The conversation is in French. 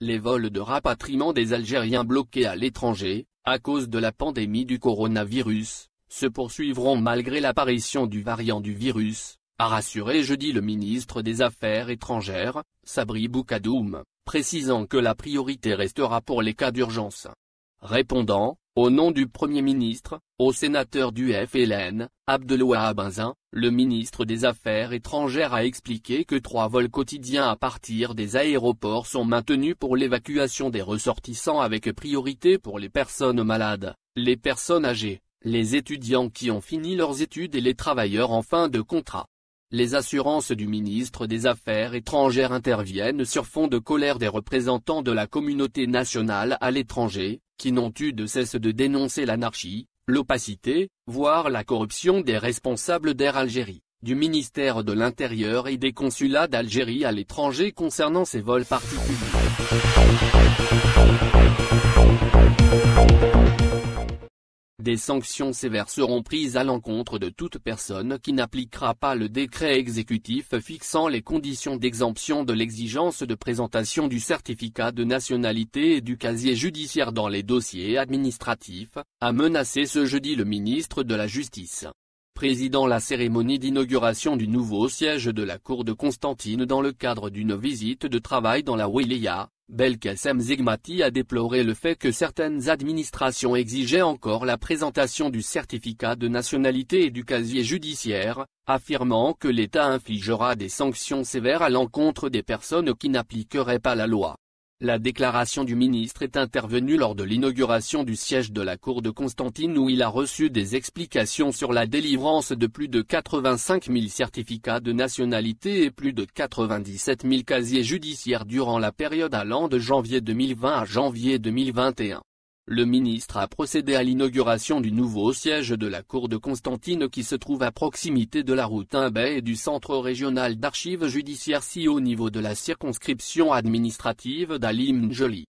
Les vols de rapatriement des Algériens bloqués à l'étranger, à cause de la pandémie du coronavirus, se poursuivront malgré l'apparition du variant du virus, a rassuré jeudi le ministre des Affaires étrangères, Sabri Boukadoum précisant que la priorité restera pour les cas d'urgence. Répondant, au nom du Premier ministre, au sénateur du FLN, Abdeloua Benzin, le ministre des Affaires étrangères a expliqué que trois vols quotidiens à partir des aéroports sont maintenus pour l'évacuation des ressortissants avec priorité pour les personnes malades, les personnes âgées, les étudiants qui ont fini leurs études et les travailleurs en fin de contrat. Les assurances du ministre des Affaires étrangères interviennent sur fond de colère des représentants de la communauté nationale à l'étranger, qui n'ont eu de cesse de dénoncer l'anarchie, l'opacité, voire la corruption des responsables d'Air Algérie, du ministère de l'Intérieur et des consulats d'Algérie à l'étranger concernant ces vols particuliers. Des sanctions sévères seront prises à l'encontre de toute personne qui n'appliquera pas le décret exécutif fixant les conditions d'exemption de l'exigence de présentation du certificat de nationalité et du casier judiciaire dans les dossiers administratifs, a menacé ce jeudi le ministre de la Justice. Président la cérémonie d'inauguration du nouveau siège de la cour de Constantine dans le cadre d'une visite de travail dans la Wilaya, Belkacem Zigmati a déploré le fait que certaines administrations exigeaient encore la présentation du certificat de nationalité et du casier judiciaire, affirmant que l'État infligera des sanctions sévères à l'encontre des personnes qui n'appliqueraient pas la loi. La déclaration du ministre est intervenue lors de l'inauguration du siège de la cour de Constantine où il a reçu des explications sur la délivrance de plus de 85 000 certificats de nationalité et plus de 97 000 casiers judiciaires durant la période allant de janvier 2020 à janvier 2021 le ministre a procédé à l'inauguration du nouveau siège de la Cour de Constantine qui se trouve à proximité de la route Imbay et du Centre régional d'archives judiciaires si au niveau de la circonscription administrative d'Alim njoli